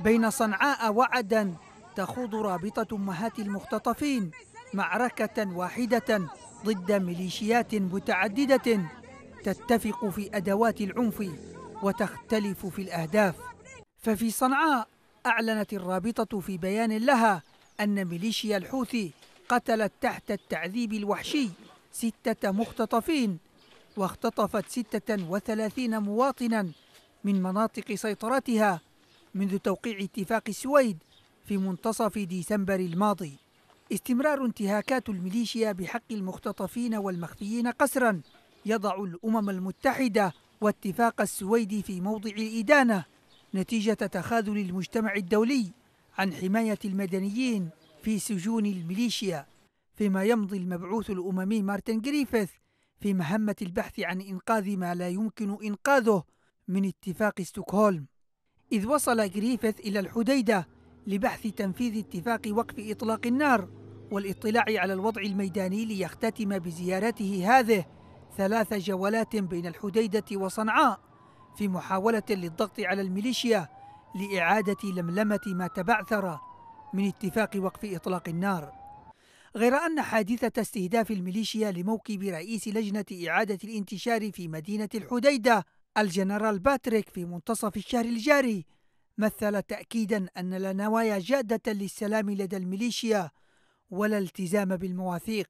بين صنعاء وعدن تخوض رابطة أمهات المختطفين معركة واحدة ضد ميليشيات متعددة تتفق في أدوات العنف وتختلف في الأهداف ففي صنعاء أعلنت الرابطة في بيان لها أن ميليشيا الحوثي قتلت تحت التعذيب الوحشي ستة مختطفين واختطفت 36 مواطنا من مناطق سيطرتها منذ توقيع اتفاق السويد في منتصف ديسمبر الماضي استمرار انتهاكات الميليشيا بحق المختطفين والمخفيين قسرا يضع الأمم المتحدة واتفاق السويد في موضع الإدانة نتيجة تخاذل المجتمع الدولي عن حماية المدنيين في سجون الميليشيا فيما يمضي المبعوث الأممي مارتن جريفيث في مهمة البحث عن إنقاذ ما لا يمكن إنقاذه من اتفاق ستوكهولم إذ وصل جريفيث إلى الحديدة لبحث تنفيذ اتفاق وقف إطلاق النار والاطلاع على الوضع الميداني ليختتم بزيارته هذه ثلاث جولات بين الحديدة وصنعاء في محاولة للضغط على الميليشيا لإعادة لملمة ما تبعثر من اتفاق وقف إطلاق النار غير أن حادثة استهداف الميليشيا لموكب رئيس لجنة إعادة الانتشار في مدينة الحديدة الجنرال باتريك في منتصف الشهر الجاري مثل تأكيدا أن لا نوايا جادة للسلام لدى الميليشيا ولا التزام بالمواثيق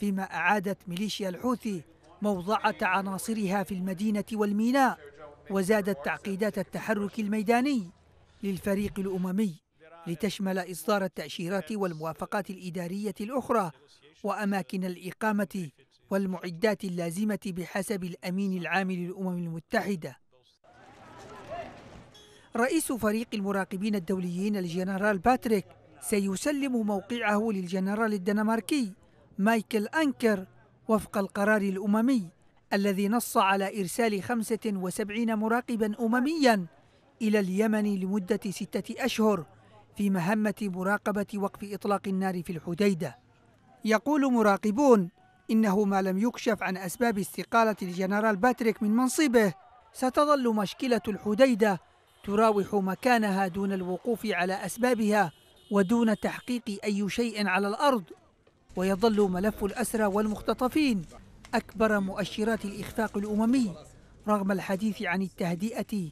فيما أعادت ميليشيا الحوثي موضعة عناصرها في المدينة والميناء وزادت تعقيدات التحرك الميداني للفريق الأممي لتشمل إصدار التأشيرات والموافقات الإدارية الأخرى وأماكن الإقامة والمعدات اللازمة بحسب الأمين العام للأمم المتحدة رئيس فريق المراقبين الدوليين الجنرال باتريك سيسلم موقعه للجنرال الدنماركي مايكل أنكر وفق القرار الأممي الذي نص على إرسال 75 مراقبا أمميا إلى اليمن لمدة ستة أشهر في مهمة مراقبة وقف إطلاق النار في الحديدة يقول مراقبون إنه ما لم يكشف عن أسباب استقالة الجنرال باتريك من منصبه ستظل مشكلة الحديدة تراوح مكانها دون الوقوف على أسبابها ودون تحقيق أي شيء على الأرض ويظل ملف الأسرى والمختطفين أكبر مؤشرات الإخفاق الأممي رغم الحديث عن التهدئة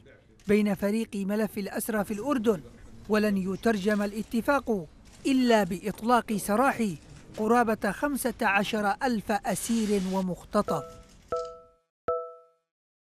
بين فريق ملف الأسرى في الأردن ولن يترجم الاتفاق إلا بإطلاق سراح قرابة 15 ألف أسير ومختطف